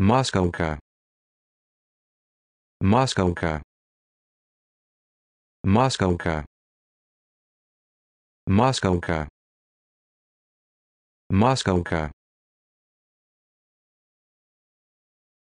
Москалка. Москалка. Москалка. Москалка. Москалка.